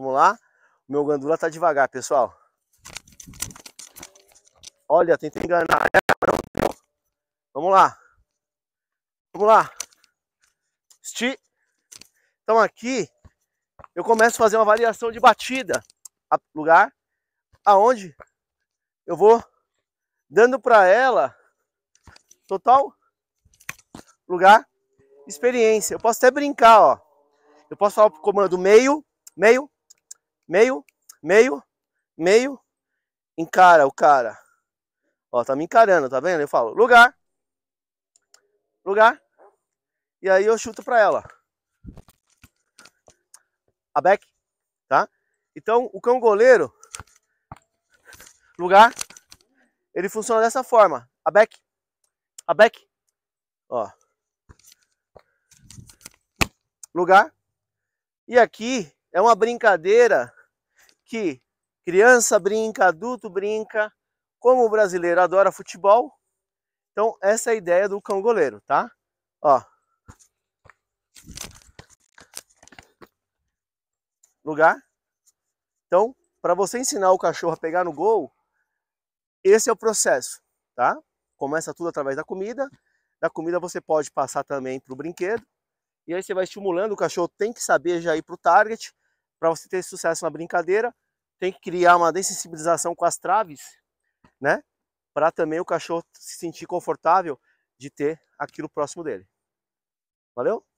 Vamos lá. O meu gandula tá devagar, pessoal. Olha, tentei enganar. Vamos lá. Vamos lá. Sti, Então aqui eu começo a fazer uma variação de batida. a Lugar aonde eu vou dando para ela total lugar experiência. Eu posso até brincar, ó. Eu posso falar pro comando meio, meio, meio, meio, meio. Encara o cara. Ó, tá me encarando, tá vendo? Eu falo, lugar, lugar. E aí eu chuto pra ela. A back, tá? Então, o cão goleiro, lugar, ele funciona dessa forma. A back, a back, ó. Lugar. E aqui é uma brincadeira que criança brinca, adulto brinca, como o brasileiro adora futebol. Então, essa é a ideia do cão goleiro, tá? Ó. Lugar. Então, para você ensinar o cachorro a pegar no gol, esse é o processo, tá? Começa tudo através da comida. Da comida você pode passar também para o brinquedo. E aí você vai estimulando, o cachorro tem que saber já ir para o target para você ter sucesso na brincadeira, tem que criar uma dessensibilização com as traves, né? Para também o cachorro se sentir confortável de ter aquilo próximo dele. Valeu?